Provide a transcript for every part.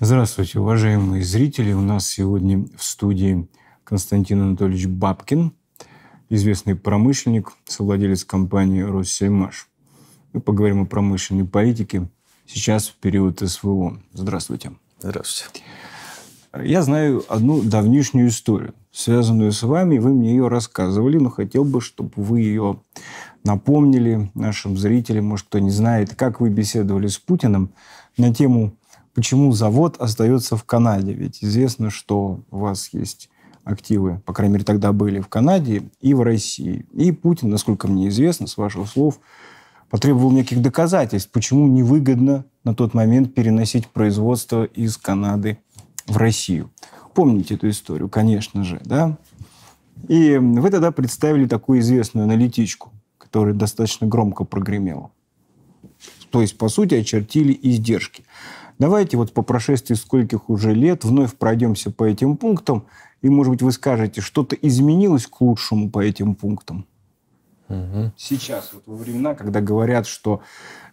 Здравствуйте, уважаемые зрители. У нас сегодня в студии Константин Анатольевич Бабкин, известный промышленник, совладелец компании «Россельмаш». Мы поговорим о промышленной политике сейчас в период СВО. Здравствуйте. Здравствуйте. Я знаю одну давнишнюю историю, связанную с вами. Вы мне ее рассказывали, но хотел бы, чтобы вы ее напомнили нашим зрителям, может, кто не знает, как вы беседовали с Путиным на тему почему завод остается в Канаде? Ведь известно, что у вас есть активы, по крайней мере, тогда были в Канаде и в России. И Путин, насколько мне известно, с ваших слов, потребовал неких доказательств, почему невыгодно на тот момент переносить производство из Канады в Россию. Помните эту историю, конечно же, да? И вы тогда представили такую известную аналитичку, которая достаточно громко прогремела. То есть, по сути, очертили издержки. Давайте вот по прошествии скольких уже лет вновь пройдемся по этим пунктам, и, может быть, вы скажете, что-то изменилось к лучшему по этим пунктам. Угу. Сейчас, вот во времена, когда говорят, что,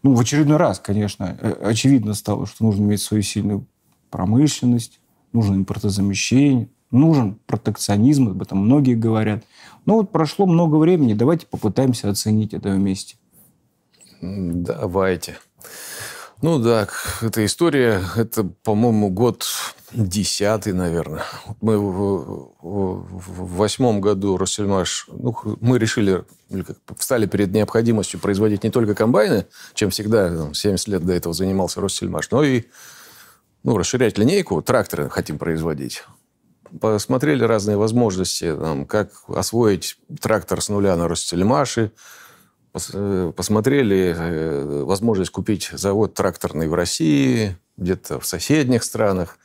ну, в очередной раз, конечно, э, очевидно стало, что нужно иметь свою сильную промышленность, нужно импортозамещение, нужен протекционизм, об этом многие говорят. Но вот прошло много времени, давайте попытаемся оценить это вместе. Давайте. Ну да, эта история, это, по-моему, год десятый, наверное. Мы в, в восьмом году Россельмаш, ну, мы решили, встали перед необходимостью производить не только комбайны, чем всегда, там, 70 лет до этого занимался Россельмаш, но и ну, расширять линейку, тракторы хотим производить. Посмотрели разные возможности, там, как освоить трактор с нуля на Россельмаше, Э, посмотрели э, возможность купить завод тракторный в России, где-то в соседних странах,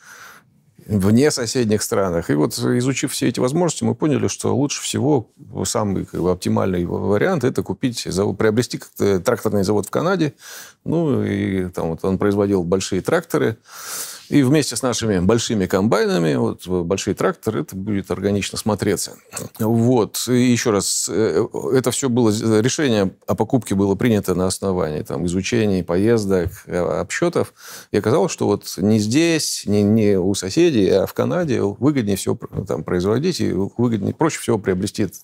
вне соседних странах. И вот изучив все эти возможности, мы поняли, что лучше всего э, самый как бы, оптимальный вариант это купить, завод, приобрести тракторный завод в Канаде. Ну и там вот он производил большие тракторы. И вместе с нашими большими комбайнами, вот большие тракторы, это будет органично смотреться. Вот, и еще раз, э, это все было, решение о покупке было принято на основании там, изучений, поездок, э, обсчетов. И оказалось, что вот не здесь, не, не у соседей, а в Канаде выгоднее все там, производить и выгоднее, проще всего приобрести этот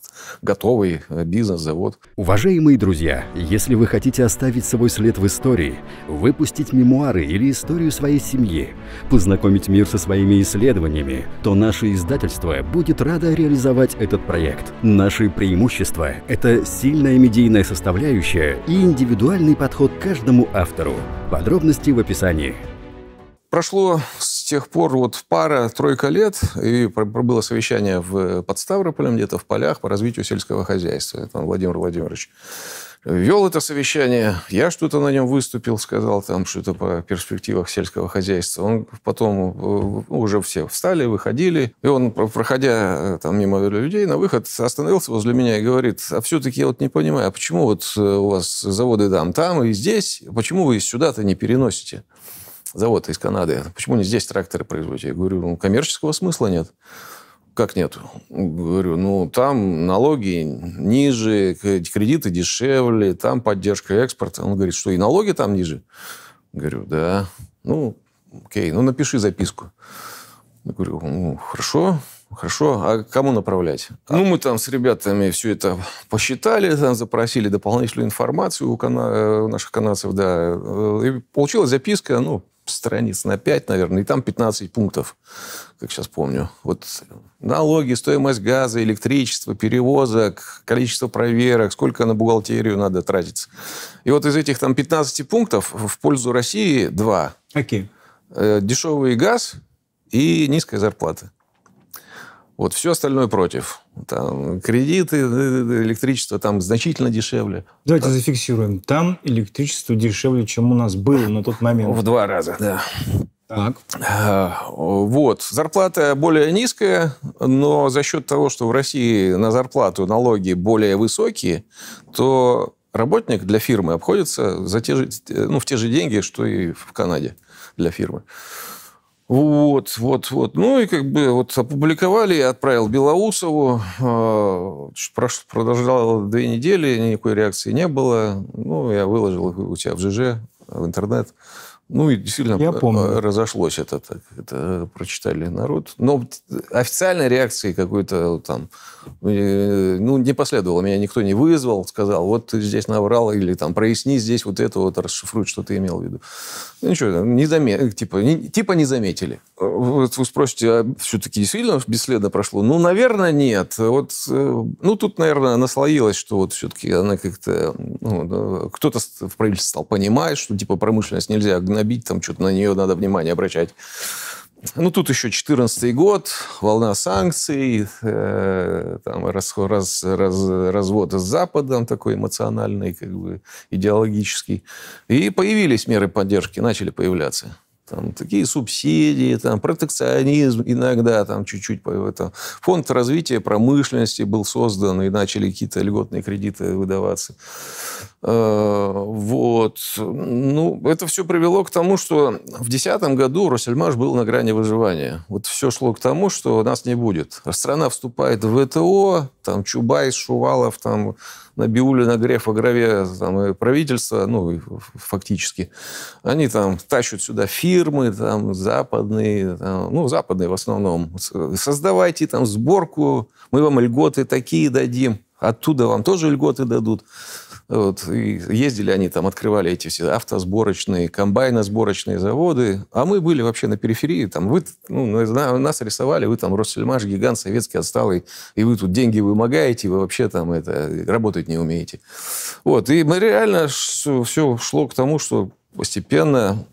готовый э, бизнес, завод. Уважаемые друзья, если вы хотите оставить свой след в истории, выпустить мемуары или историю своей семьи – познакомить мир со своими исследованиями, то наше издательство будет радо реализовать этот проект. Наши преимущества – это сильная медийная составляющая и индивидуальный подход к каждому автору. Подробности в описании. Прошло с тех пор вот пара-тройка лет, и было совещание в, под Ставрополем, где-то в полях по развитию сельского хозяйства. Это Владимир Владимирович вел это совещание, я что-то на нем выступил, сказал там что-то по перспективах сельского хозяйства. Он потом э, ну, уже все встали, выходили, и он, проходя э, там мимо людей, на выход остановился возле меня и говорит, а все-таки я вот не понимаю, а почему вот э, у вас заводы там, там и здесь, почему вы сюда-то не переносите? завод из Канады. Почему не здесь тракторы производите? Я говорю, ну, коммерческого смысла нет. Как нет? Говорю, ну, там налоги ниже, кредиты дешевле, там поддержка экспорта. Он говорит, что и налоги там ниже? Говорю, да. Ну, окей, ну, напиши записку. Я говорю, ну, хорошо, хорошо, а кому направлять? Ну, мы там с ребятами все это посчитали, там запросили дополнительную информацию у, кана... у наших канадцев, да. Э, и получилась записка, ну, страниц на 5, наверное, и там 15 пунктов, как сейчас помню. Вот налоги, стоимость газа, электричества, перевозок, количество проверок, сколько на бухгалтерию надо тратиться. И вот из этих там 15 пунктов в пользу России 2. Okay. Э, дешевый газ и низкая зарплата. Вот все остальное против. Там кредиты, э, э, электричество там значительно дешевле. Давайте да. Э. зафиксируем. Там электричество дешевле, чем у нас было на тот момент. В два раза, да. Так. Вот. Зарплата более низкая, но за счет того, что в России на зарплату налоги более высокие, то работник для фирмы обходится за те же, ну, в те же деньги, что и в Канаде для фирмы. Вот, вот, вот. Ну и как бы вот опубликовали, я отправил Белоусову. А, продолжало две недели, никакой реакции не было. Ну, я выложил у тебя в ЖЖ, в интернет. Ну и действительно Я э, помню. разошлось это, так, это прочитали народ. Но официальной реакции какой-то там э, ну, не последовало. Меня никто не вызвал, сказал, вот ты здесь наврал, или там проясни здесь вот это, вот расшифруй, что ты имел в виду. Ну ничего, не заме... Э, типа, не, типа не заметили. Вот вы спросите, а все-таки действительно бесследно прошло? Ну, наверное, нет. Вот, ну, тут, наверное, наслоилось, что вот все-таки она как-то... Ну, кто-то в правительстве стал понимать, что типа промышленность нельзя гнать гнобить, там что-то на нее надо внимание обращать. Ну, тут еще 14 год, волна санкций, э, там раз, раз, раз, развод с Западом такой эмоциональный, как бы идеологический. И появились меры поддержки, начали появляться. Там такие субсидии, там протекционизм иногда, там чуть-чуть. Там, фонд развития промышленности был создан, и начали какие-то льготные кредиты выдаваться. Э, вот. Ну, это все привело к тому, что в 2010 году Россельмаш был на грани выживания. Вот все шло к тому, что нас не будет. Страна вступает в ВТО, там Чубайс, Шувалов, там Набиулина, Грефа, Граве, там и правительство, ну, фактически. Они там тащат сюда фирмы, там, западные, там, ну, западные в основном. Создавайте там сборку, мы вам льготы такие дадим, оттуда вам тоже льготы дадут. Вот, и ездили они там, открывали эти все автосборочные, комбайносборочные заводы, а мы были вообще на периферии, там, вы, ну, нас рисовали, вы там Россельмаш, гигант советский отсталый, и вы тут деньги вымогаете, вы вообще там это, работать не умеете. Вот, и мы реально все, все шло к тому, что постепенно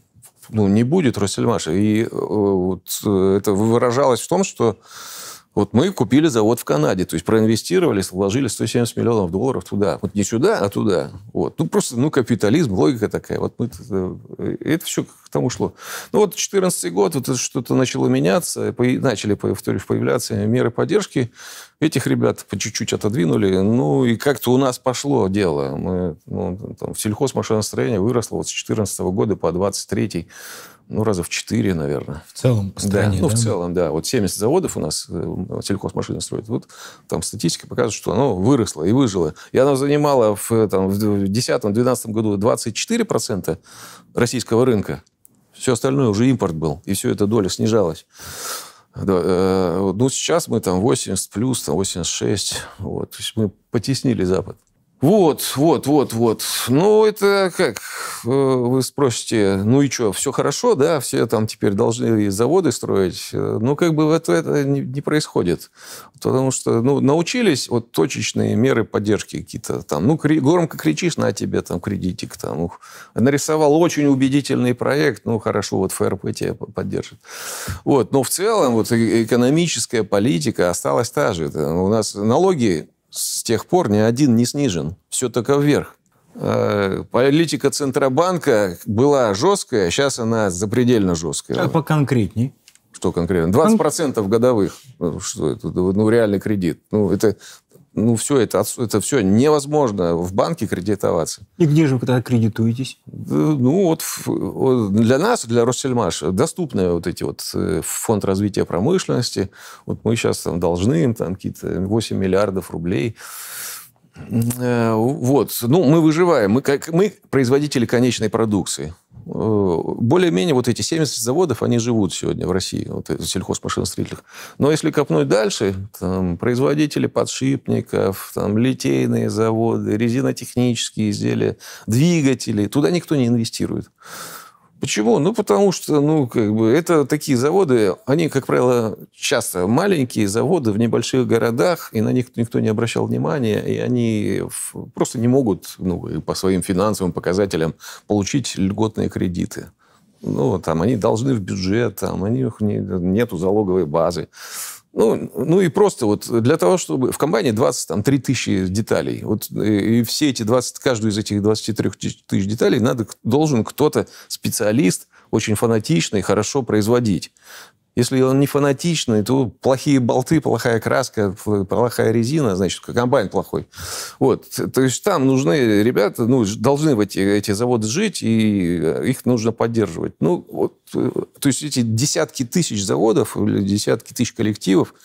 ну, не будет Россельмаша. И э, вот э, это выражалось в том, что вот мы купили завод в Канаде, то есть проинвестировали, вложили 170 миллионов долларов туда. Вот не сюда, а туда. Вот. Ну, просто, ну, капитализм, логика такая. Вот мы э, это все к тому шло. Ну, вот 14 год, вот что-то начало меняться, начали, повторюсь, появляться меры поддержки. Этих ребят по чуть-чуть отодвинули. Ну, и как-то у нас пошло дело. Мы, ну, там, сельхозмашиностроение выросло вот с 14 года по 23 ну, раза в четыре, наверное. В целом по стране, да? Ну, да? в целом, да. Вот 70 заводов у нас э, сельхозмашины строят. Вот там статистика показывает, что оно выросло и выжило. И оно занимало в, э, там, в 2010-2012 году 24% российского рынка. Все остальное уже импорт был, и все эта доля снижалась. Да, э, ну, сейчас мы там 80 плюс, там 86. Вот. То есть мы потеснили Запад. Вот, вот, вот, вот. Ну, это как, э, вы спросите, ну и что, все хорошо, да, все там теперь должны и заводы строить. Э, ну, как бы это, это не, не происходит. Потому что, ну, научились вот точечные меры поддержки какие-то там. Ну, кри- громко кричишь, на тебе там кредитик там. Ух. Нарисовал очень убедительный проект, ну, хорошо, вот ФРП тебя поддержит. Вот, но в целом вот экономическая политика осталась та же. У нас налоги с тех пор ни один не снижен. Все только вверх. Э, политика Центробанка была жесткая, сейчас она запредельно жесткая. А поконкретней? Что конкретно? 20% годовых. Э, что это? Ну, реальный кредит. Ну, это ну, все это, это все невозможно в банке кредитоваться. И где же вы тогда кредитуетесь? Э, ну, вот для нас, для Россельмаш, доступны вот эти вот э, фонд развития промышленности. Вот мы сейчас там должны им там какие-то 8 миллиардов рублей. Э, вот. Ну, мы выживаем. Мы, как, мы производители конечной продукции. Э, более-менее вот эти 70 заводов, они живут сегодня в России, вот сельхозмашиностроительных. Но если копнуть дальше, там, производители подшипников, там, литейные заводы, резинотехнические изделия, двигатели, туда никто не инвестирует. Почему? Ну, потому что, ну, как бы, это такие заводы, они, как правило, часто маленькие заводы в небольших городах, и на них никто не обращал внимания, и они просто не могут, ну, по своим финансовым показателям получить льготные кредиты. Ну, там, они должны в бюджет, там, у них нету залоговой базы. Ну, ну и просто вот для того, чтобы... В комбайне 23 тысячи деталей. Вот, э, и все эти 20... Каждую из этих 23 тысяч деталей надо, должен кто-то, специалист, очень фанатичный, хорошо производить. Если он не фанатичный, то плохие болты, плохая краска, плохая резина, значит, комбайн плохой. Вот. То есть там нужны ребята, ну, должны в эти, эти заводы жить, и э, их нужно поддерживать. Ну, вот, э, то есть эти десятки тысяч заводов или десятки тысяч коллективов,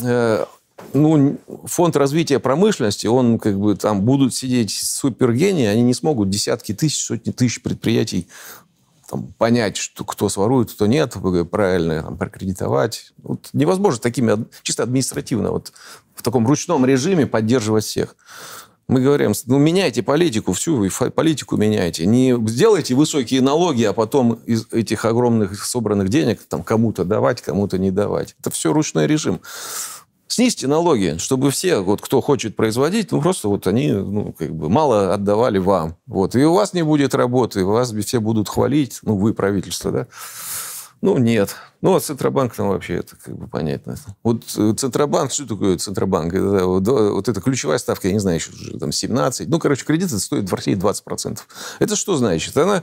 э, ну, фонд развития промышленности, он как бы там будут сидеть супергении, они не смогут десятки тысяч, сотни тысяч предприятий там, понять, что кто сворует, кто нет, правильно там, прокредитовать. Ну, вот невозможно такими чисто административно, вот в таком ручном режиме поддерживать всех. Мы говорим, ну, меняйте политику, всю политику меняйте. Не сделайте высокие налоги, а потом из этих огромных собранных денег там, кому-то давать, кому-то не давать. Это все ручной режим. Снизьте налоги, чтобы все, вот, кто хочет производить, ну, просто вот они, ну, как бы, мало отдавали вам. Вот. И у вас не будет работы, вас все будут хвалить, ну, вы правительство, да? Ну, нет. Ну, а Центробанк нам вообще это как бы понятно. Вот э, Центробанк, что такое Центробанк? Это, э, вот, э, вот это ключевая ставка, я не знаю, еще там 17. Ну, короче, кредит это стоит в России 20%. Это что значит? Она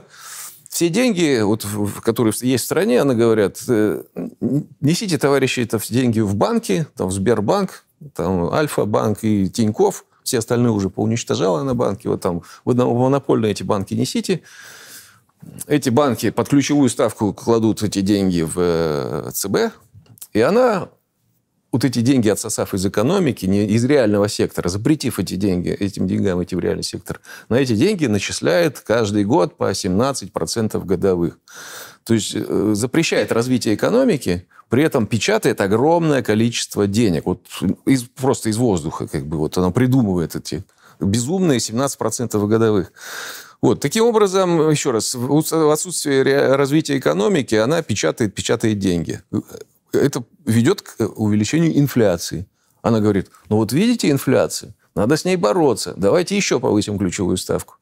все деньги, вот, которые есть в стране, она говорят, «Э, несите, товарищи, это все деньги в банки, там, в Сбербанк, там, Альфа-банк и Тиньков, все остальные уже поуничтожала на банки, вот там, вы монопольно эти банки несите, эти банки под ключевую ставку кладут эти деньги в э, ЦБ, и она вот эти деньги, отсосав из экономики, не из реального сектора, запретив эти деньги, этим деньгам идти в реальный сектор, на эти деньги начисляет каждый год по 17% годовых. То есть э, запрещает развитие экономики, при этом печатает огромное количество денег. Вот из, просто из воздуха как бы вот она придумывает эти безумные 17% годовых. Вот. Таким образом, еще раз, в отсутствии развития экономики она печатает, печатает деньги это ведет к э, увеличению инфляции. Она говорит, ну вот видите инфляцию, надо с ней бороться, давайте еще повысим ключевую ставку.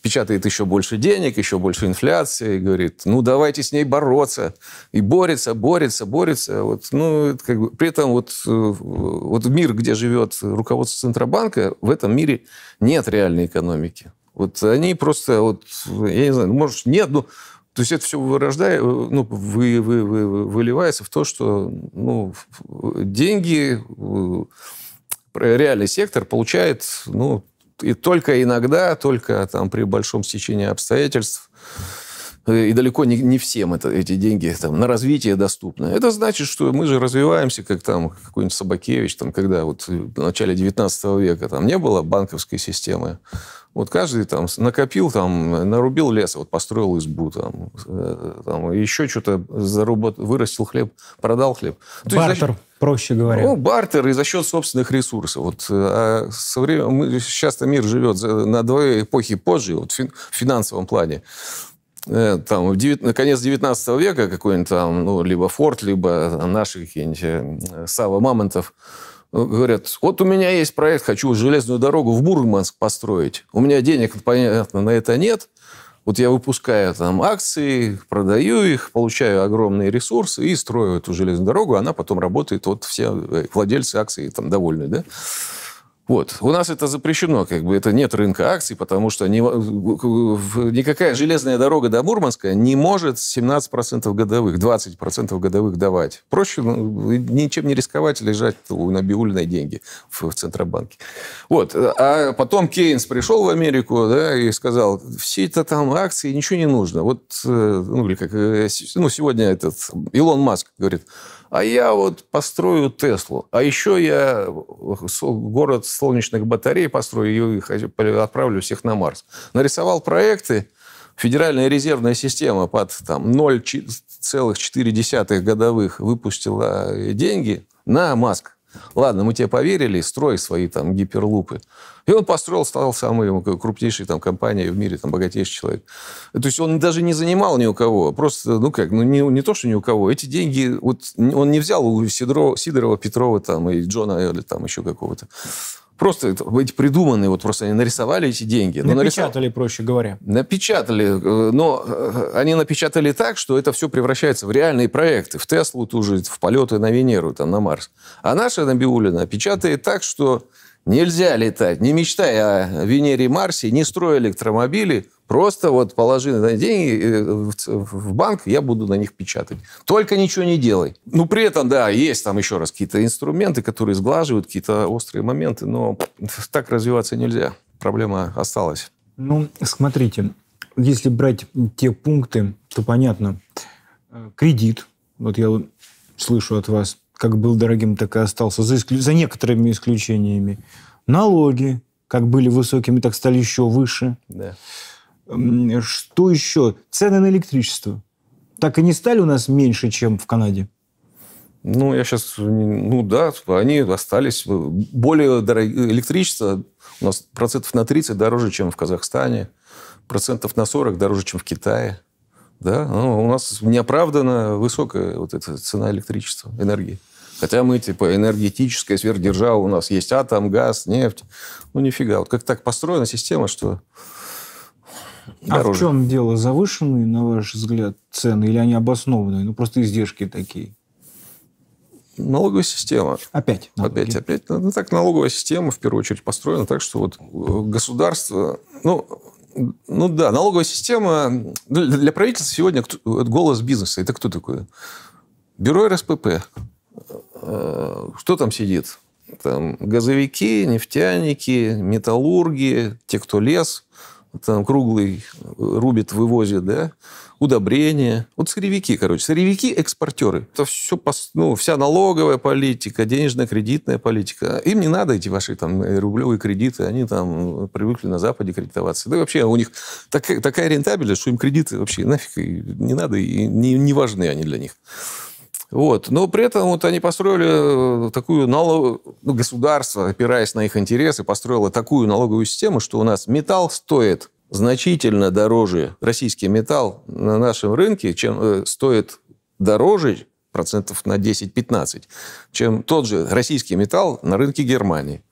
Печатает еще больше денег, еще больше инфляции, и говорит, ну давайте с ней бороться. И борется, борется, борется. Вот, ну, как бы, при этом вот, э, вот мир, где живет руководство Центробанка, в этом мире нет реальной экономики. Вот они просто, вот, я не знаю, может, нет, ну, то есть это все вырождает, э, ну, вы, вы, вы, выливается в то, что ну, деньги, э, реальный сектор получает ну, и только иногда, только там при большом стечении обстоятельств, и далеко не, не всем это, эти деньги там, на развитие доступны. Это значит, что мы же развиваемся, как там какой-нибудь Собакевич, там, когда вот в начале 19 века там не было банковской системы. Вот каждый там накопил, там, нарубил лес, вот построил избу, там, э, там еще что-то заработ... вырастил хлеб, продал хлеб. То бартер, есть, проще говоря. Ну, бартер и за счет собственных ресурсов. Вот, э, а со временем, мы, сейчас мир живет на две эпохи позже, вот, в финансовом плане. Э, там, в 9, конец 19 века какой-нибудь там, ну, либо Форд, либо наши какие-нибудь э, э, Сава Мамонтов, говорят, вот у меня есть проект, хочу железную дорогу в Бурманск построить. У меня денег, понятно, на это нет. Вот я выпускаю там акции, продаю их, получаю огромные ресурсы и строю эту железную дорогу. Она потом работает, вот все владельцы акций там довольны, да? Вот. У нас это запрещено, как бы это нет рынка акций, потому что не, никакая железная дорога до Мурманска не может 17% годовых, 20% годовых давать. Проще ну, ничем не рисковать, лежать на биульной деньги в, в Центробанке. Вот. А потом Кейнс пришел в Америку да, и сказал, все это там акции, ничего не нужно. Вот, э, ну, или как, э, ну, сегодня этот Илон Маск говорит, а я вот построю Теслу, а еще я э, город солнечных батарей построю и отправлю всех на Марс. Нарисовал проекты, Федеральная резервная система под там, 0,4 годовых выпустила э, деньги на Маск. Ладно, мы тебе поверили, строй свои там гиперлупы. И он построил, стал самой крупнейшей там компанией в мире, там богатейший человек. То есть он даже не занимал ни у кого. А просто, ну как, ну не, не то, что ни у кого. Эти деньги, вот он не взял у Сидро, Сидорова Петрова там и Джона или там еще какого-то. Просто эти придуманные, вот просто они нарисовали эти деньги. Напечатали, нарисов... проще говоря. Напечатали, э, но э, они напечатали так, что это все превращается в реальные проекты, в Теслу ту же, в полеты на Венеру, там, на Марс. А наша Набиулина печатает так, что Нельзя летать. Не мечтай о Венере и Марсе, не строй электромобили. Просто вот положи на деньги э, в банк, я буду на них печатать. Только ничего не делай. Ну, при этом, да, есть там еще раз какие-то инструменты, которые сглаживают какие-то острые моменты, но так развиваться нельзя. Проблема осталась. Ну, смотрите, если брать те пункты, то понятно. Э, кредит, вот я слышу от вас, как был дорогим, так и остался, за, исклю... за некоторыми исключениями. Налоги, как были высокими, так стали еще выше. Да. Что еще? Цены на электричество. Так и не стали у нас меньше, чем в Канаде? Ну, я сейчас... Ну, да, они остались. Более дорогие... Электричество у нас процентов на 30 дороже, чем в Казахстане. Процентов на 40 дороже, чем в Китае. Да? Ну, у нас неоправданно высокая вот эта цена электричества, энергии. Хотя мы, типа, энергетическая сверхдержава, у нас есть атом, газ, нефть. Ну, нифига. Вот как так построена система, что дороже. А в чем дело? Завышенные, на ваш взгляд, цены или они обоснованные? Ну, просто издержки такие. Налоговая система. Опять. Налоги. Опять, опять. Ну, ну так налоговая система, в первую очередь, построена так, что вот э, государство... Ну, ну да, налоговая система... Для правительства сегодня голос бизнеса. Это кто такой? Бюро РСПП. Что э, там сидит? Там газовики, нефтяники, металлурги, те, кто лес там круглый рубит, вывозит, да? удобрения. Вот сырьевики, короче, сырьевики-экспортеры. Это все, ну, вся налоговая политика, денежно-кредитная политика. Им не надо эти ваши там э, рублевые кредиты, они там э, привыкли на Западе кредитоваться. Да и вообще у них так, такая рентабельность, что им кредиты вообще нафиг не надо, и не, не важны они для них. Вот. Но при этом вот они построили э, такую налог... ну, государство, опираясь на их интересы, построило такую налоговую систему, что у нас металл стоит значительно дороже российский металл на нашем рынке, чем э, стоит дороже процентов на 10-15, чем тот же российский металл на рынке Германии.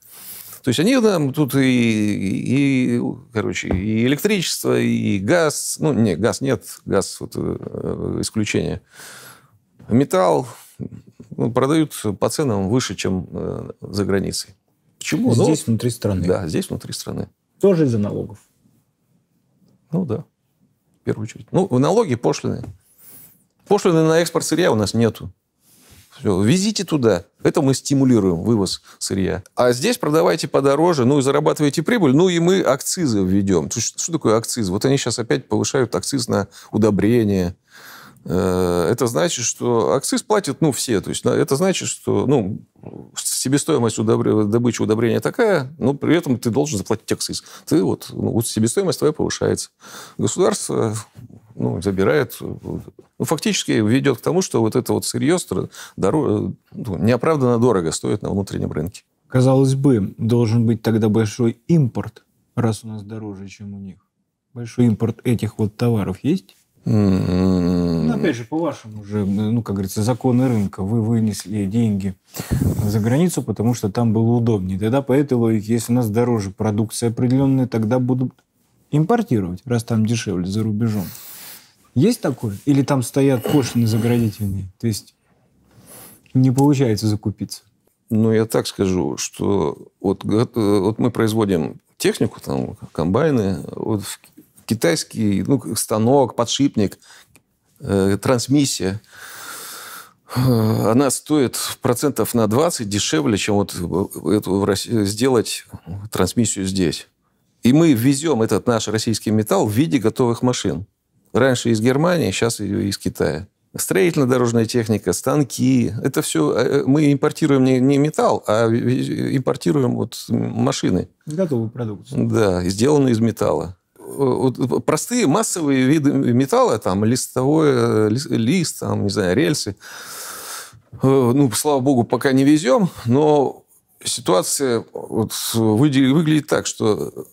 То есть они там тут и, и, короче, и электричество, и газ. Ну, не, газ нет, газ вот, э, э, исключение. Металл ну, продают по ценам выше, чем э, за границей. Почему? Ну, здесь ну, внутри страны. Да, здесь внутри страны. Тоже из-за налогов. Ну да, в первую очередь. Ну, налоги пошлины. Пошлины на экспорт сырья у нас нету. Все, везите туда. Это мы стимулируем вывоз сырья. А здесь продавайте подороже, ну и зарабатывайте прибыль, ну и мы акцизы введем. Что, что такое акциз? Вот они сейчас опять повышают акциз на удобрения. Э, это значит, что акциз платят, ну, все. То есть это значит, что, ну, себестоимость удобрения, добычи удобрения такая, но при этом ты должен заплатить акциз. Ты вот, ну, вот себестоимость твоя повышается. Государство ну, забирает, ну, фактически ведет к тому, что вот это вот сырье дорого, ну, неоправданно дорого стоит на внутреннем рынке. Казалось бы, должен быть тогда большой импорт, раз у нас дороже, чем у них. Большой импорт этих вот товаров есть? М-м-м. Ну, опять же, по вашему же, ну, как говорится, законы рынка. Вы вынесли деньги за границу, потому что там было удобнее. Тогда по этой логике, если у нас дороже продукция определенная, тогда будут импортировать, раз там дешевле, за рубежом. Есть такое? Или там стоят пошлины заградительные? То есть не получается закупиться? Ну, я так скажу, что вот, э, вот мы производим технику, там, комбайны, вот в китайский ну, станок, подшипник, э, трансмиссия, э, она стоит процентов на 20 дешевле, чем вот э, эту Россию, сделать трансмиссию здесь. И мы везем этот наш российский металл в виде готовых машин. Раньше из Германии, сейчас из Китая. Строительно-дорожная техника, станки. Это все э, мы импортируем не, не металл, а импортируем вот машины. Готовую продукцию. Да, сделанную из металла. Э, простые массовые виды металла, там, листовое, э, лист, лист там, не знаю, рельсы. Э, ну, слава богу, пока не везем, но ситуация вот выглядит так, что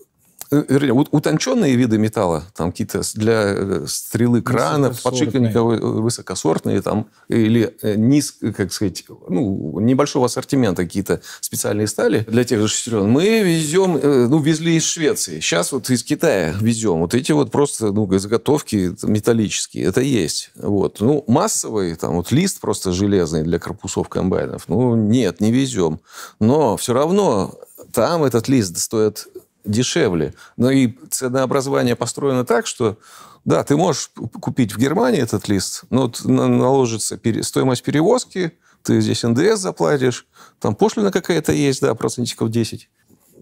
Э, вернее, утонченные виды металла, там какие-то для э, стрелы крана подшипников э, высокосортные, там, или низ, как сказать, ну, небольшого ассортимента какие-то специальные стали для тех же шестерен. Мы везем, ну, везли из Швеции. Сейчас вот из Китая везем. Вот эти вот просто, ну, заготовки металлические. Это есть. Вот. Ну, массовые, там, вот лист просто железный для корпусов комбайнов. Ну, нет, не везем. Но все равно там этот лист стоит дешевле. Но и ценообразование построено так, что да, ты можешь купить в Германии этот лист, но наложится стоимость перевозки, ты здесь НДС заплатишь, там пошлина какая-то есть, да, процентиков 10.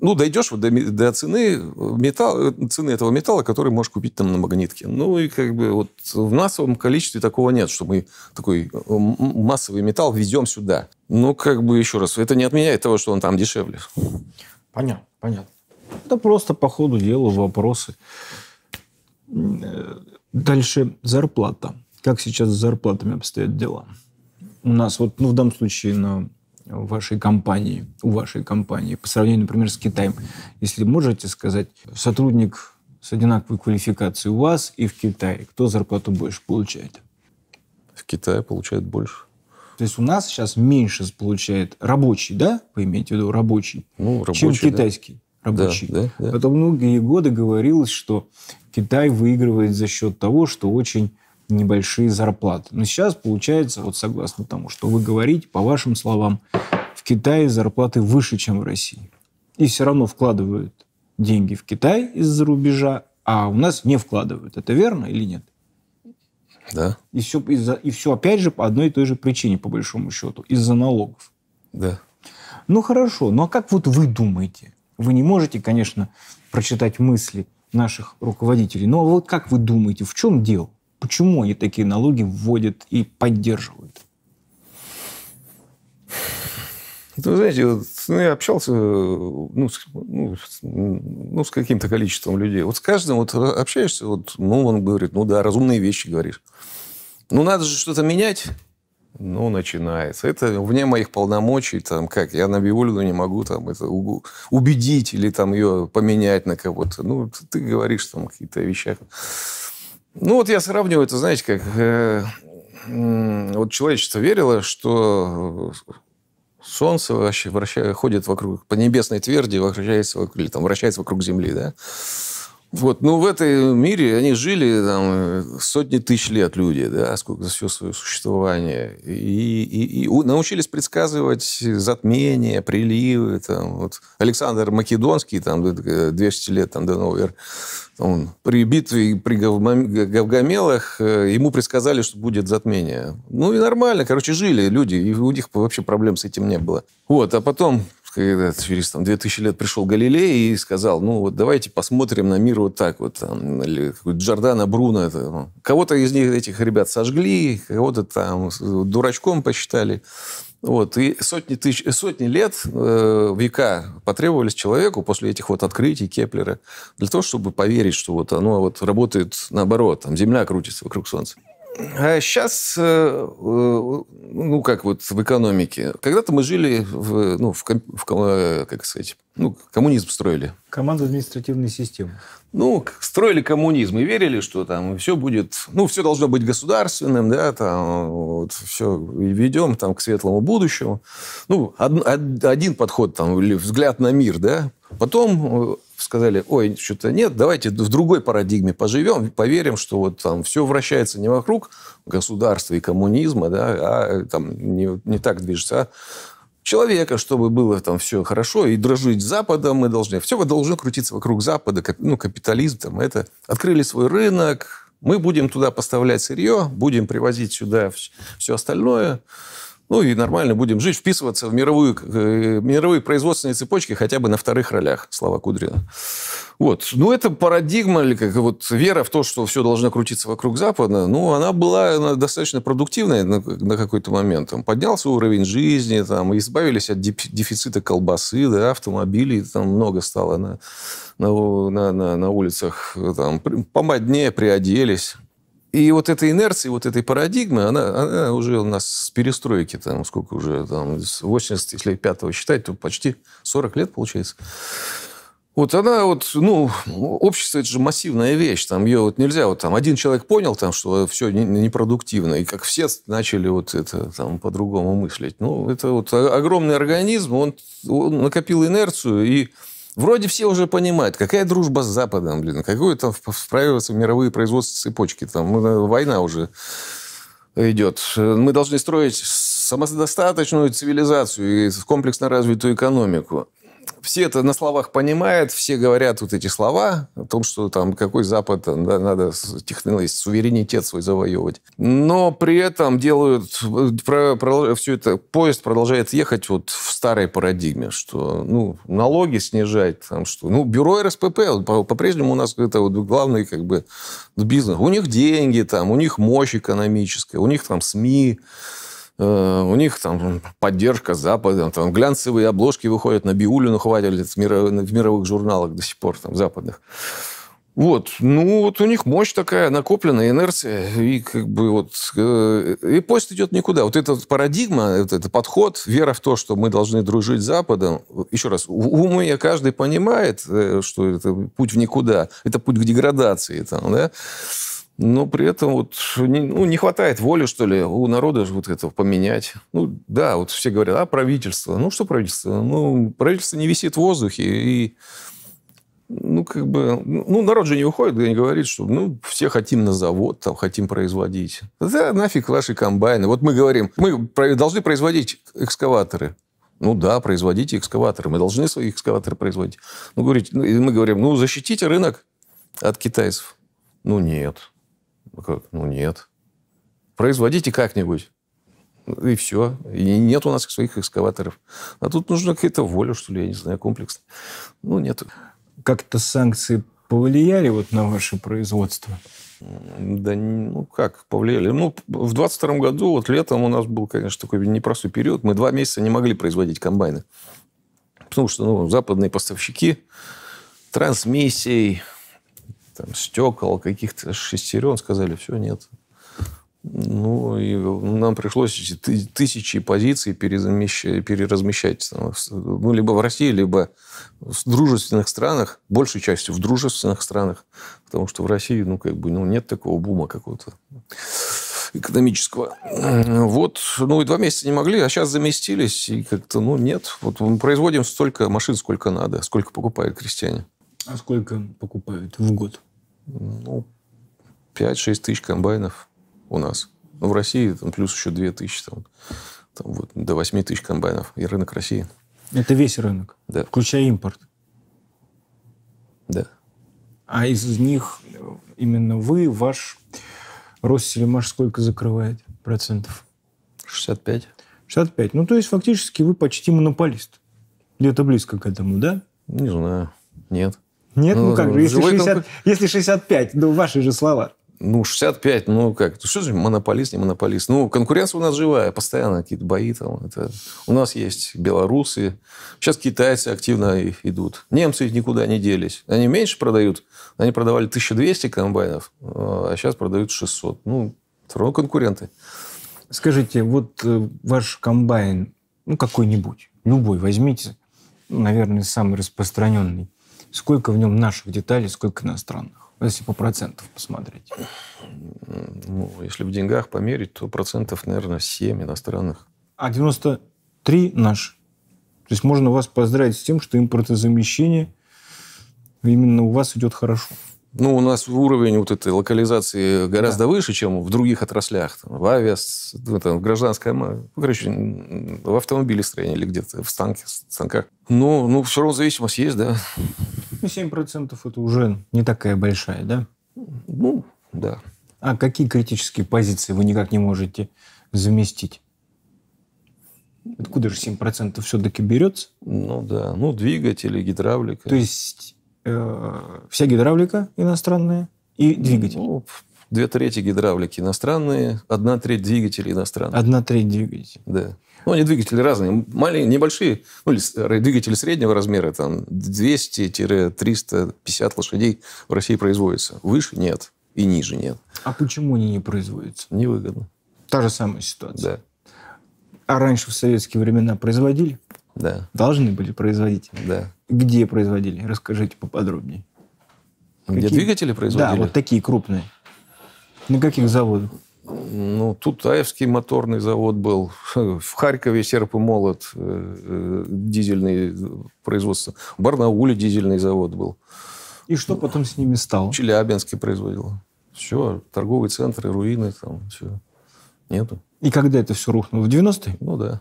Ну, дойдешь вот до, до цены, э, металл, э, цены этого металла, который можешь купить там на магнитке. Ну, и как бы вот в массовом количестве такого нет, что мы такой э, массовый металл везем сюда. Ну, как бы еще раз, это не отменяет того, что он там дешевле. Понятно, понятно. Это просто по ходу дела вопросы. Дальше зарплата. Как сейчас с зарплатами обстоят дела? У нас вот, ну, в данном случае на вашей компании, у вашей компании, по сравнению, например, с Китаем, если можете сказать, сотрудник с одинаковой квалификацией у вас и в Китае, кто зарплату больше получает? В Китае получает больше. То есть у нас сейчас меньше получает рабочий, да, вы имеете в виду рабочий, ну, рабочий чем китайский? Да рабочий. Да, да, да. Потом многие годы говорилось, что Китай выигрывает за счет того, что очень небольшие зарплаты. Но сейчас получается, вот согласно тому, что вы говорите, по вашим словам, в Китае зарплаты выше, чем в России. И все равно вкладывают деньги в Китай из-за рубежа, а у нас не вкладывают. Это верно или нет? Да. И все, из-за, и все опять же по одной и той же причине, по большому счету, из-за налогов. Да. Ну хорошо, ну а как вот вы думаете, вы не можете, конечно, прочитать мысли наших руководителей, но вот как вы думаете, в чем дело? Почему они такие налоги вводят и поддерживают? Это, вы знаете, вот, ну, я общался э, ну, с, ну, с, ну, с каким-то количеством людей. Вот с каждым вот общаешься, вот, ну, он говорит, ну да, разумные вещи говоришь. Ну, надо же что-то менять ну, начинается. Это вне моих полномочий, там, как, я на Биулину не могу, там, это угу, убедить или, там, ее поменять на кого-то. Ну, ты говоришь, там, какие то вещах. Ну, вот я сравниваю это, знаете, как... Э, э, вот человечество верило, что Солнце вообще вращает, ходит вокруг, по небесной тверди вращается вокруг, или там вращается вокруг Земли, да? Вот, ну, в этой мире они жили там, сотни тысяч лет люди, да, сколько за все свое существование. И, и, и научились предсказывать затмения, приливы. Там, вот. Александр Македонский, там, 200 э, лет там, до новой он, при битве при Гавгамелах э, ему предсказали, что будет затмение. Ну и нормально, короче, жили люди, и у них вообще проблем с этим не было. Вот, а потом когда через там, 2000 лет пришел Галилей и сказал, ну вот давайте посмотрим на мир вот так вот. Там, или Джордана Бруно. Это, ну». кого-то из них, этих ребят сожгли, кого-то там дурачком посчитали. Вот, и сотни, тысяч, сотни лет, э, века потребовались человеку после этих вот открытий Кеплера для того, чтобы поверить, что вот оно вот работает наоборот, там Земля крутится вокруг Солнца. А сейчас, э, э, ну, как вот в экономике. Когда-то мы жили в, ну, в, в э, как сказать, ну, коммунизм строили. Команду административной системы. Ну, строили коммунизм и верили, что там все будет, ну, все должно быть государственным, да, там, вот, все ведем там к светлому будущему. Ну, од, од, один подход там, или взгляд на мир, да. Потом сказали, ой, что-то нет, давайте в другой парадигме поживем, поверим, что вот там все вращается не вокруг государства и коммунизма, да, а э, там не, не так движется, а человека, чтобы было там все хорошо, и дружить с Западом мы должны. Все должно крутиться вокруг Запада, как, ну, капитализм там это. Открыли свой рынок, мы будем туда поставлять сырье, будем привозить сюда все остальное. Ну и нормально будем жить, вписываться в мировую, э, мировые производственные цепочки хотя бы на вторых ролях, слова Кудрина. Вот. Ну, это парадигма, или как вот вера в то, что все должно крутиться вокруг Запада, ну, она была она достаточно продуктивной на, на какой-то момент. Там, поднялся уровень жизни, там, избавились от дефицита колбасы, да, автомобилей, там много стало на, на, на, на, на улицах. Там, помаднее приоделись. И вот эта инерция, вот этой парадигмы, она, она уже у нас с перестройки, там, сколько уже, там, с 80, если 5 считать, то почти 40 лет получается. Вот она вот, ну, общество это же массивная вещь, там ее вот нельзя, вот там один человек понял, там, что все непродуктивно, и как все начали вот это там по-другому мыслить. Ну, это вот огромный организм, он, он накопил инерцию, и Вроде все уже понимают, какая дружба с Западом, блин, какое там вправиваться в мировые производства цепочки, там ну, война уже идет. Мы должны строить самодостаточную цивилизацию и комплексно развитую экономику все это на словах понимают, все говорят вот эти слова о том, что там какой Запад, да, надо технологический суверенитет свой завоевывать. Но при этом делают, про, про, все это, поезд продолжает ехать вот в старой парадигме, что ну, налоги снижать, там, что, ну, бюро РСПП, по-прежнему у нас это вот главный как бы ну, бизнес. У них деньги там, у них мощь экономическая, у них там СМИ, Э, у них там поддержка Запада, там глянцевые обложки выходят, на Биулину хватит в мировых журналах до сих пор, там, западных. Вот, ну вот у них мощь такая, накопленная инерция, и как бы вот, э, и поезд идет никуда. Вот эта вот парадигма, вот этот подход, вера в то, что мы должны дружить с Западом, еще раз, уму я каждый понимает, э, что это путь в никуда, это путь к деградации, там, да, но при этом вот ну, не хватает воли, что ли, у народа вот этого поменять. Ну да, вот все говорят, а правительство. Ну что правительство? Ну правительство не висит в воздухе и ну, как бы, ну, ну народ же не уходит и не говорит, что, ну, все хотим на завод, там, хотим производить. Да нафиг ваши комбайны. Вот мы говорим, мы должны производить экскаваторы. Ну да, производите экскаваторы. Мы должны свои экскаваторы производить. Ну, говорить ну, и мы говорим, ну, защитите рынок от китайцев. Ну, нет. Ну, ну, нет. Производите как-нибудь. Ну, и все. И нет у нас своих экскаваторов. А тут нужна какая-то воля, что ли, я не знаю, комплекс. Ну, нет. Как-то санкции повлияли вот на ваше производство? Да, ну как повлияли? Ну, в 22 году, вот летом у нас был, конечно, такой непростой период. Мы два месяца не могли производить комбайны. Потому что ну, западные поставщики трансмиссий, там, стекол, каких-то шестерен, сказали, все, нет. Ну, и нам пришлось тысячи позиций переразмещать, переразмещать ну, либо в России, либо в дружественных странах, большей частью в дружественных странах, потому что в России, ну, как бы, ну, нет такого бума какого-то экономического. Вот, ну и два месяца не могли, а сейчас заместились, и как-то, ну, нет. Вот мы производим столько машин, сколько надо, сколько покупают крестьяне. А сколько покупают в год? Ну, 5-6 тысяч комбайнов у нас. Ну, в России там, плюс еще 2 тысячи, там, там, вот, до 8 тысяч комбайнов. И рынок России. Это весь рынок? Да. Включая импорт? Да. А из них именно вы, ваш Россельмаш сколько закрывает процентов? 65. 65. Ну, то есть, фактически вы почти монополист. Где-то близко к этому, да? Не знаю. Нет. Нет, ну, ну как же, если, 60, конкур... если 65, ну ваши же слова. Ну, 65, ну как, ну, что же монополист, не монополист? Ну, конкуренция у нас живая, постоянно какие-то бои там. Это... У нас есть белорусы, сейчас китайцы активно идут. Немцы никуда не делись. Они меньше продают, они продавали 1200 комбайнов, а сейчас а продают 600. Ну, все равно конкуренты. Скажите, вот э, ваш комбайн, ну, какой-нибудь, любой возьмите, наверное, самый распространенный – сколько в нем наших деталей, сколько иностранных? Если по процентам посмотреть. Ну, если в деньгах померить, то процентов, наверное, 7 иностранных. А 93 наш. То есть можно вас поздравить с тем, что импортозамещение именно у вас идет хорошо. Ну, у нас уровень вот этой локализации гораздо да. выше, чем в других отраслях. Там, в авиас, ну, там, в гражданском, э, ну, короче, в автомобилестроении или где-то, в станках. Но, ну, все равно зависимость есть, да. Ну, 7% это уже не такая большая, да? Ну, да. А какие критические позиции вы никак не можете заместить? Откуда же 7% все-таки берется? Ну да, ну двигатели, гидравлика. То есть э, вся гидравлика иностранная и двигатель? Ну, две трети гидравлики иностранные, одна треть двигателей иностранные. Одна треть двигателей. Да. Ну, они двигатели разные. Маленькие, небольшие. Ну, э, двигатели среднего размера, там, 200-350 лошадей в России производится. Выше нет и ниже нет. А почему они не производятся? Невыгодно. Та же самая ситуация. Да. А раньше в советские времена производили? Да. Должны были производить? Да. Где производили? Расскажите поподробнее. Где Какие? двигатели производили? Да, вот такие крупные. На каких заводах? Ну, тут Аевский моторный завод был. В Харькове серп и молот э, э, дизельный производство. В Барнауле дизельный завод был. И что потом с ними стало? В Челябинске производил. Все, торговые центры, руины там, все. Нету. И когда это все рухнуло? В 90-е? Ну да.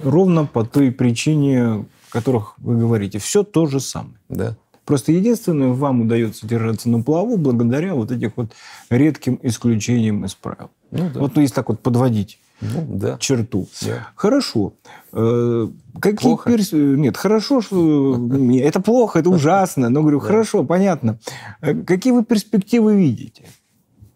Ровно по той причине, о которых вы говорите. Все то же самое. Да. Просто единственное, вам удается держаться на плаву благодаря вот этих вот редким исключениям из правил. Ну, да. Вот, ну, если так вот подводить ну, да. черту. Да. Хорошо. Э, какие плохо. Перс... Э, нет, хорошо, что... Это плохо, это ужасно. Но, говорю, да. хорошо, понятно. Э, какие вы перспективы видите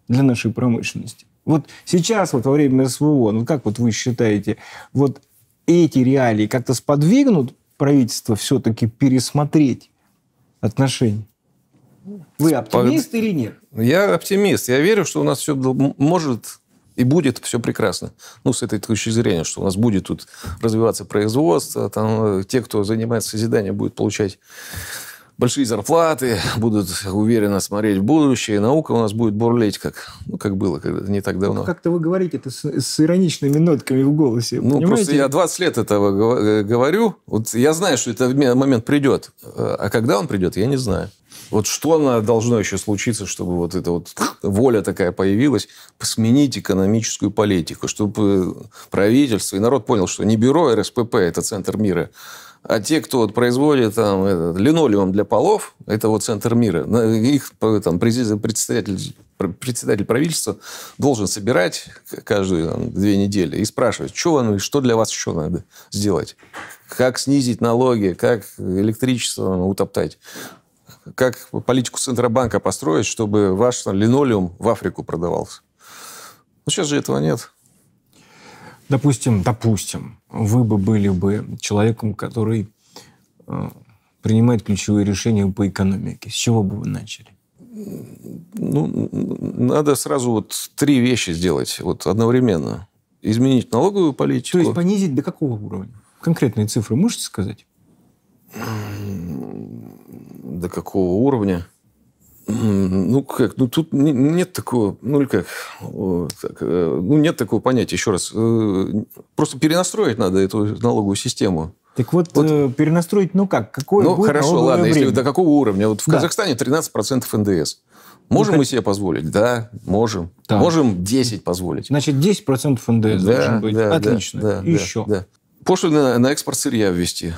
для нашей промышленности? Вот сейчас, вот во время СВО, ну как вот вы считаете, вот эти реалии как-то сподвигнут правительство все-таки пересмотреть отношений? Вы оптимист По... или нет? Я оптимист. Я верю, что у нас все может и будет все прекрасно. Ну, с этой точки зрения, что у нас будет тут развиваться производство, там, э, те, кто занимается созиданием, будут получать большие зарплаты, будут уверенно смотреть в будущее, наука у нас будет бурлеть, как, ну, как было когда не так давно. Ну, как-то вы говорите это с, с ироничными нотками в голосе. Ну, понимаете? просто я 20 лет этого э, говорю. Вот я знаю, что этот момент придет. А когда он придет, я не знаю. Вот что должно еще случиться, чтобы вот эта вот воля такая появилась, сменить экономическую политику, чтобы э, правительство и народ понял, что не бюро а РСПП – это центр мира, а те, кто вот производит там, этот, линолеум для полов, это вот центр мира. Их там, председатель, председатель правительства должен собирать каждые там, две недели и спрашивать, что, вам, что для вас еще надо сделать. Как снизить налоги, как электричество утоптать как политику Центробанка построить, чтобы ваш там, линолеум в Африку продавался. Ну, сейчас же этого нет допустим, допустим, вы бы были бы человеком, который э, принимает ключевые решения по экономике, с чего бы вы начали? Ну, надо сразу вот три вещи сделать вот одновременно. Изменить налоговую политику. То есть понизить до какого уровня? Конкретные цифры можете сказать? До какого уровня? Ну как, ну тут нет такого, ну или как, так, э, ну нет такого понятия, еще раз. Э, просто перенастроить надо эту налоговую систему. Так вот, вот. Э, перенастроить, ну как, какое Ну будет хорошо, ладно, время? если до какого уровня? Вот в да. Казахстане 13% ндс. Ну, можем ну, мы себе позволить? Да, можем. Да. Можем 10 позволить. Значит, 10% ндс да, должен быть. Да, Отлично. Да, Еще. Да, да. на, на экспорт сырья ввести.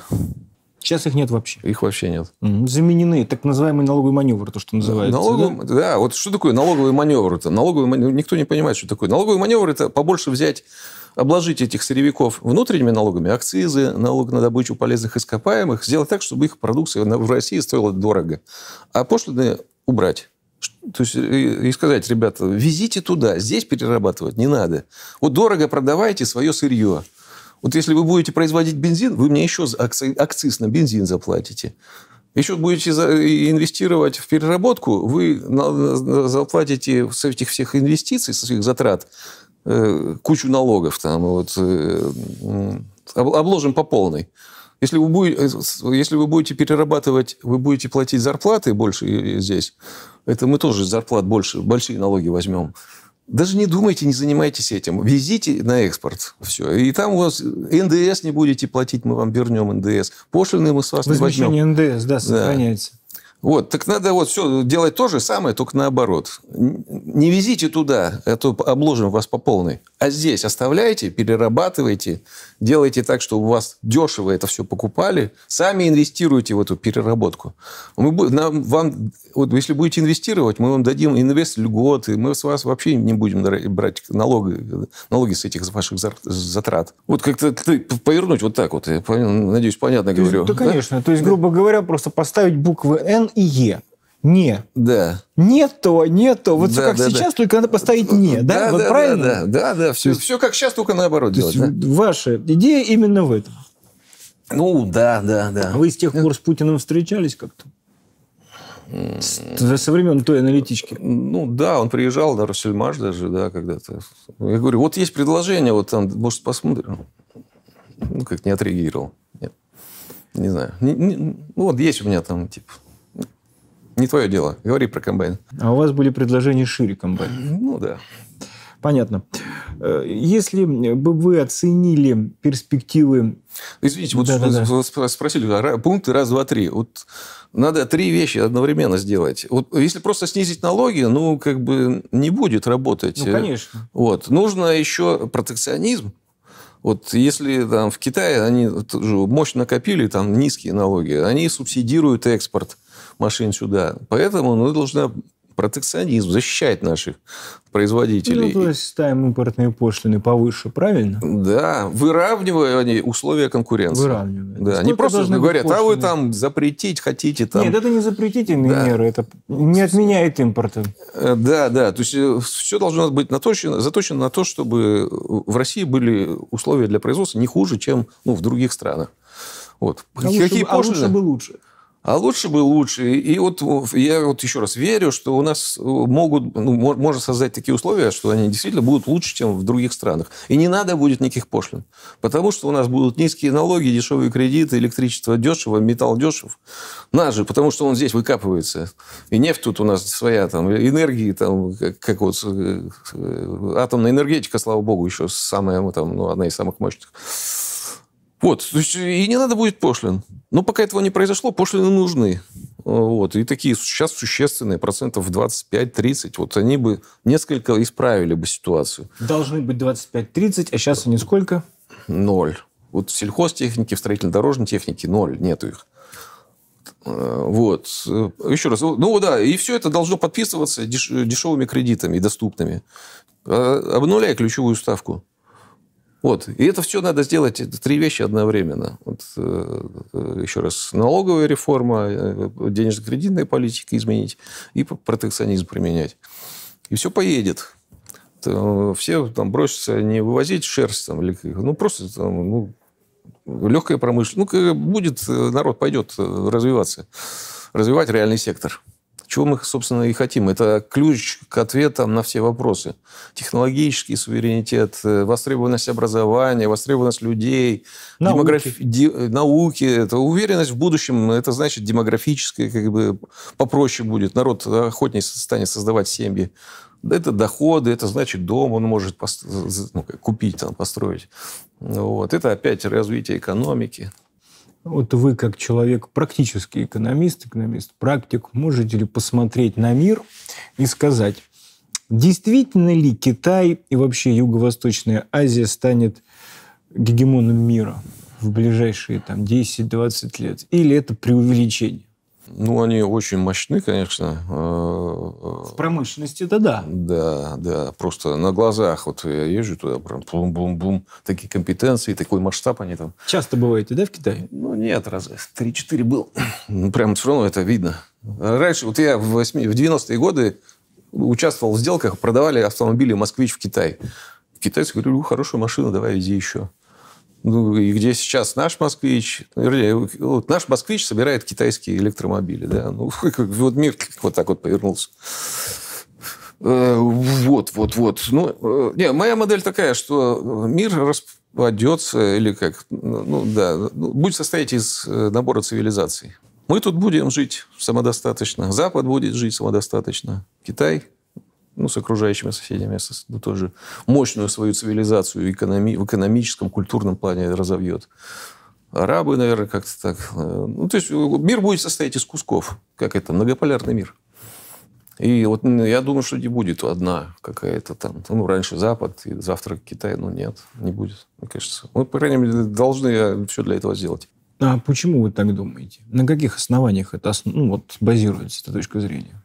Сейчас их нет вообще. Их вообще нет. Заменены так называемый налоговый маневр, то, что называется. Налоговый, да? да, вот что такое налоговый маневр? Это Налоговый маневр, никто не понимает, что такое. Налоговый маневр – это побольше взять обложить этих сырьевиков внутренними налогами, акцизы, налог на добычу полезных ископаемых, сделать так, чтобы их продукция в России стоила дорого. А пошлины убрать. То есть э, и сказать, ребята, везите туда, здесь перерабатывать не надо. Вот дорого продавайте свое сырье. Вот если вы будете производить бензин, вы мне еще акциз на бензин заплатите. Еще будете э, инвестировать в переработку, вы заплатите с этих всех инвестиций, со своих затрат, э, кучу налогов там, вот, э, обложим по полной. Если вы, будете, если вы будете перерабатывать, вы будете платить зарплаты больше здесь, это мы тоже зарплат больше, большие налоги возьмем. Даже не думайте, не занимайтесь этим. Везите на экспорт все. И там у вас НДС не будете платить, мы вам вернем НДС. Пошлины мы с вас Возмещение не возьмем. НДС, да, сохраняется. Да. Вот, так надо вот все делать то же самое, только наоборот. Не везите туда, а то обложим вас по полной. А здесь оставляйте, перерабатывайте, делайте так, чтобы у вас дешево это все покупали, сами инвестируйте в эту переработку. Мы, нам, вам, вот, если будете инвестировать, мы вам дадим инвест-льготы, мы с вас вообще не будем брать налоги, налоги с этих ваших затрат. Вот как-то повернуть вот так вот, я надеюсь, понятно то говорю. Есть, да, да, конечно. То есть, грубо говоря, просто поставить буквы «Н» и «е». Не. Да. нету, нету, Вот да, все как да, сейчас, да. только надо поставить не. Да, да вот да, правильно? Да, да, да. Все, все как сейчас, только наоборот то делать. Да? Ваша идея именно в этом. Ну, да, да, да. Вы с тех э. пор с Путиным встречались как-то? Со времен той аналитички. Ну да, он приезжал на Руссельмаш даже, да, когда-то. Я говорю, вот есть предложение, вот там, может, посмотрим. Ну, как не отреагировал. Нет. Не знаю. ну, вот есть у меня там, типа, не твое дело. Говори про комбайн. А у вас были предложения шире комбайна? Ну да. Понятно. Э, если бы вы оценили перспективы... Извините, вот да, да, да. спросили, а пункты раз, два, три. Вот надо три вещи одновременно сделать. Вот если просто снизить налоги, ну, как бы не будет работать. Ну, э. конечно. Вот. Нужно еще протекционизм. Вот если там в Китае они мощно копили там низкие налоги, они субсидируют экспорт машин сюда. Поэтому мы должны протекционизм, защищать наших производителей. Ну, то есть ставим импортные пошлины повыше, правильно? Да, выравнивая они условия конкуренции. Выравнивая. Да, Сколько не просто говорят, а вы там запретить хотите там. Нет, это не запретительные да. меры, это не отменяет импорта. Э, да, да, то есть э, все должно быть наточено, заточено на то, чтобы в России были условия для производства не хуже, чем ну, в других странах. Вот. А Какие а лучше, пошлины? А лучше бы лучше. А лучше бы лучше. И вот я вот еще раз верю, что у нас э, могут, ну, можно создать такие условия, что они действительно будут лучше, чем в других странах. И не надо будет никаких пошлин. Потому что у нас будут низкие налоги, дешевые кредиты, электричество дешево, металл дешев. Нас же, потому что он здесь выкапывается. И нефть тут у нас своя, там, энергии, там, как, как вот э, э, атомная энергетика, слава богу, еще самая, там, ну, одна из самых мощных. Вот, и не надо будет пошлин. Но ну, пока этого не произошло, пошлины нужны. Вот. И такие сейчас существенные, процентов 25-30. Вот они бы несколько исправили бы ситуацию. Должны быть 25-30, а сейчас они сколько? Ноль. Вот в сельхозтехнике, в строительно-дорожной технике ноль, нету их. Вот. Еще раз. Ну да, и все это должно подписываться деш- дешевыми кредитами и доступными, а, обнуляя ключевую ставку. Вот. И это все надо сделать, это три вещи одновременно. Вот, э, э, еще раз, налоговая реформа, э, денежно-кредитная политика изменить и протекционизм применять. И все поедет. Все там бросятся не вывозить шерсть, там, или, ну, просто там, ну, легкая промышленность. Ну, будет, народ пойдет развиваться, развивать реальный сектор. Чего мы, собственно, и хотим. Это ключ к ответам на все вопросы. Технологический суверенитет, э, востребованность образования, востребованность людей, науки, демографи... де... науки это уверенность в будущем, это значит демографическое, как бы попроще будет. Народ охотнее станет создавать семьи это доходы, это значит дом он может пост- ну, купить, там, построить. Вот. Это опять развитие экономики. Вот вы, как человек, практический экономист, экономист-практик, можете ли посмотреть на мир и сказать, действительно ли Китай и вообще Юго-Восточная Азия станет гегемоном мира в ближайшие там, 10-20 лет? Или это преувеличение? Ну, они очень мощны, конечно. Э, э, в промышленности, да, да. Да, да. Просто на глазах вот я езжу туда, прям бум-бум-бум. Такие компетенции, такой масштаб они там. Часто бываете, да, в Китае? Ну, нет, раз 3-4 был. Ну, прям все равно это видно. Раньше, вот я в, 8, в 90-е годы участвовал в сделках, продавали автомобили «Москвич» в Китай. Китайцы говорили, хорошая машина, давай вези еще. Ну, и где сейчас наш москвич, ну, вернее, вот наш москвич собирает китайские электромобили, да. Ну, вот мир вот так вот повернулся. Э, вот, вот, вот. Ну, э, не, моя модель такая, что мир распадется или как, ну, ну да, ну, будет состоять из э, набора цивилизаций. Мы тут будем жить самодостаточно, Запад будет жить самодостаточно, Китай ну, с окружающими соседями ну тоже мощную свою цивилизацию экономи- в экономическом, культурном плане разовьет. Арабы, наверное, как-то так. Э, ну, то есть э, мир будет состоять из кусков, как это, многополярный мир. И вот я думаю, что не будет одна какая-то там. Ну, раньше Запад, и завтра Китай. Ну, нет, не будет, мне кажется. Мы, по крайней мере, должны э, все для этого сделать. А почему вы так думаете? На каких основаниях это ну, вот, базируется, эта точка зрения?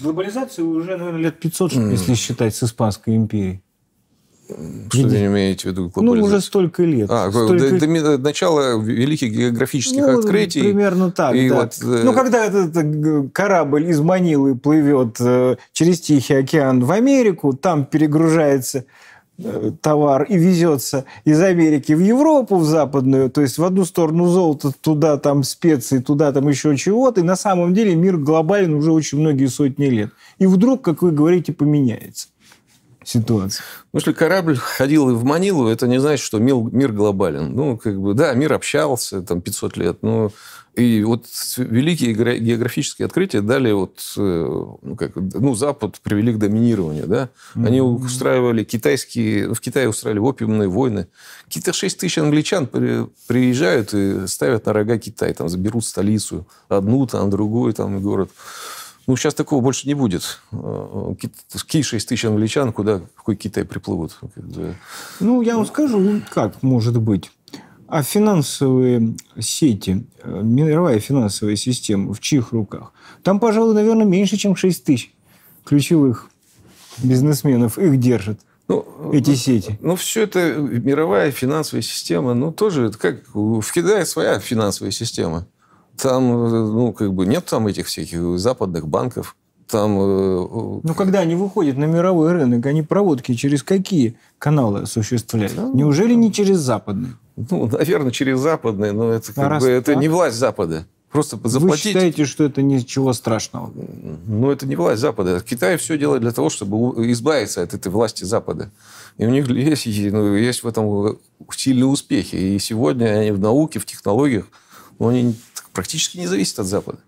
Глобализации уже, наверное, лет 500, mm. если считать с Испанской империей. Что вы имеете в виду Ну, уже столько лет. А, столько... До, до начала великих географических ну, открытий. примерно так, и да. Вот... Э, ну, когда этот э, корабль из Манилы плывет э, через Тихий океан в Америку, там перегружается товар и везется из Америки в Европу, в западную, то есть в одну сторону золото, туда там специи, туда там еще чего-то, и на самом деле мир глобален уже очень многие сотни лет. И вдруг, как вы говорите, поменяется ситуации. Ну, если корабль ходил и в Манилу, это не значит, что мир, мир глобален. Ну, как бы, да, мир общался там 500 лет, но и вот великие географические открытия дали вот, э, ну, как, ну, Запад привели к доминированию, да. Они устраивали китайские, в Китае устраивали опиумные войны. Какие-то 6 тысяч англичан приезжают и ставят на рога Китай, там, заберут столицу, одну, там, другую, там, город. Ну, сейчас такого больше не будет. Э, ки 6 тысяч англичан, куда, в какой Китай приплывут? Ну, я вам скажу, ну, как может быть. А финансовые сети, э, мировая финансовая система в чьих руках? Там, пожалуй, наверное, меньше, чем 6 тысяч ключевых бизнесменов их держат. Ну, эти ну, сети. Ну, все это мировая финансовая система. Ну, тоже, как в Китае своя финансовая система. Там, э, ну, как бы нет там этих всяких западных банков. Там... Э, ну, когда они выходят на мировой рынок, они проводки через какие каналы осуществляют? Да, Неужели не через западные? Ну, наверное, через западные, но это, а как а бы, это так? не власть Запада. Просто заплатить... Вы считаете, что это ничего страшного? Ну, это не власть Запада. Китай все делает для того, чтобы избавиться от этой власти Запада. И у них есть, ну, есть в этом сильные успехи. И сегодня они в науке, в технологиях, но они практически не зависит от Запада.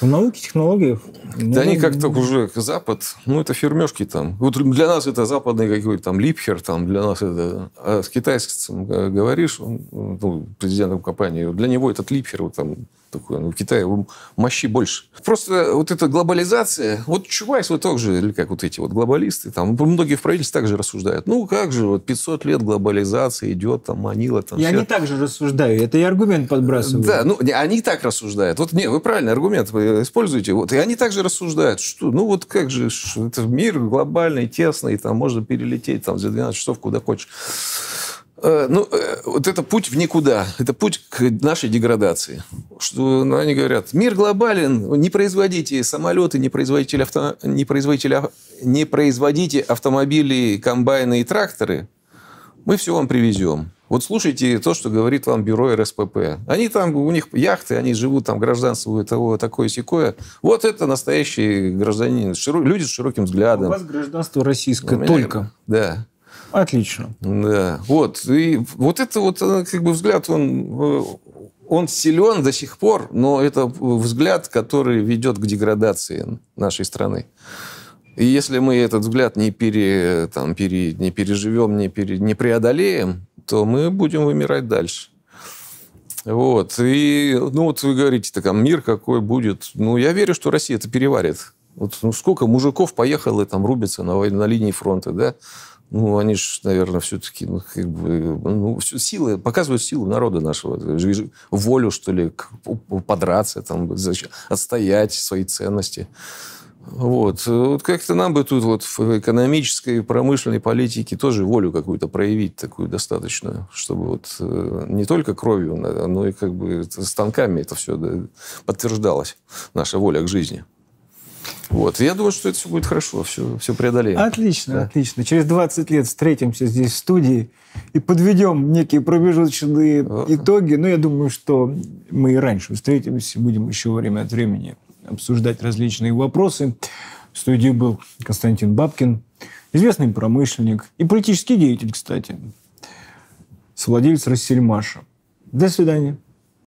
В науке, технологиях... Ну, да они как-то уже Запад, ну, это фермешки там. Вот для нас это западный какой-то там Липхер, там, для нас это... А с китайцем э, говоришь, он, ну, президентом компании, для него этот Липхер, вот там, такой, ну, в Китае мощи больше. Просто вот эта глобализация, вот Чубайс, вот так или как вот эти вот глобалисты, там, многие в правительстве также рассуждают. Ну, как же, вот 500 лет глобализации идет, там, Манила, там... Я все. не так же рассуждаю, это я аргумент подбрасываю. Да, ну, они так рассуждают. Вот, не, вы правильный аргумент аргумент вы используете. Вот. И они также рассуждают, что ну вот как же, это мир глобальный, тесный, там можно перелететь там, за 12 часов куда хочешь. Э, ну, э, вот это путь в никуда, это путь к нашей деградации. Что ну, они говорят, мир глобален, не производите самолеты, не производите, авто... не, производите, а, не производите автомобили, комбайны и тракторы, мы все вам привезем. Вот слушайте то, что говорит вам бюро РСПП. Они там, у них яхты, они живут там, гражданство того, такое секое. Вот это настоящие гражданин, широ, люди с широким взглядом. У вас гражданство российское меня, только. Да. Отлично. Да. Вот. И вот это вот, э, как бы, взгляд, он, э, он силен до сих пор, но это взгляд, который ведет к деградации нашей страны. И если мы этот взгляд не, пере, там, пере, не переживем, не, пере, не преодолеем, то мы будем вымирать дальше. Вот. И, ну, вот вы говорите, так, а мир какой будет? Ну, я верю, что Россия это переварит. Вот ну, сколько мужиков поехало там рубиться на, на линии фронта, да? Ну, они же, наверное, все-таки, ну, как бы, ну, все, силы, показывают силу народа нашего, волю, что ли, подраться, там, отстоять свои ценности. Вот. вот как-то нам бы тут вот в экономической промышленной политике тоже волю какую-то проявить такую достаточно, чтобы вот э, не только кровью, но и как бы станками это все подтверждалось, наша воля к жизни. Вот. Я думаю, что это все будет хорошо, все, все преодолеем. Отлично, да. отлично. Через 20 лет встретимся здесь в студии и подведем некие промежуточные вот. А. итоги. Но я думаю, что мы и раньше встретимся, будем еще время от времени обсуждать различные вопросы. В студии был Константин Бабкин, известный промышленник и политический деятель, кстати, совладелец Рассельмаша. До свидания.